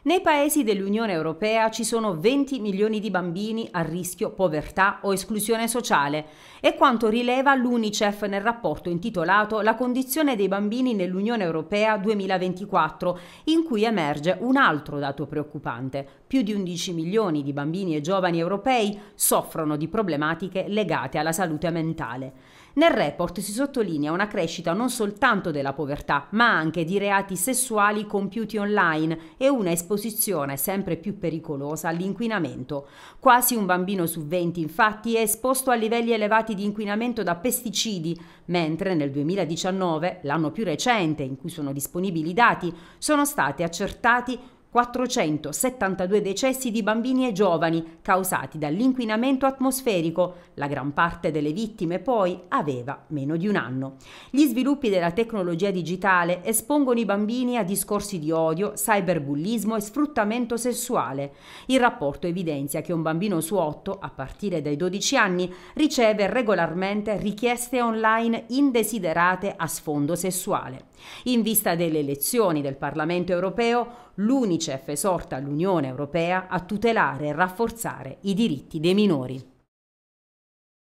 Nei paesi dell'Unione Europea ci sono 20 milioni di bambini a rischio povertà o esclusione sociale, è quanto rileva l'UNICEF nel rapporto intitolato La condizione dei bambini nell'Unione Europea 2024, in cui emerge un altro dato preoccupante. Più di 11 milioni di bambini e giovani europei soffrono di problematiche legate alla salute mentale. Nel report si sottolinea una crescita non soltanto della povertà, ma anche di reati sessuali compiuti online e una esposizione sempre più pericolosa all'inquinamento. Quasi un bambino su 20 infatti è esposto a livelli elevati di inquinamento da pesticidi, mentre nel 2019, l'anno più recente in cui sono disponibili i dati, sono stati accertati 472 decessi di bambini e giovani causati dall'inquinamento atmosferico. La gran parte delle vittime poi aveva meno di un anno. Gli sviluppi della tecnologia digitale espongono i bambini a discorsi di odio, cyberbullismo e sfruttamento sessuale. Il rapporto evidenzia che un bambino su otto, a partire dai 12 anni, riceve regolarmente richieste online indesiderate a sfondo sessuale. In vista delle elezioni del Parlamento europeo, l'unico L'UNICEF esorta l'Unione Europea a tutelare e rafforzare i diritti dei minori.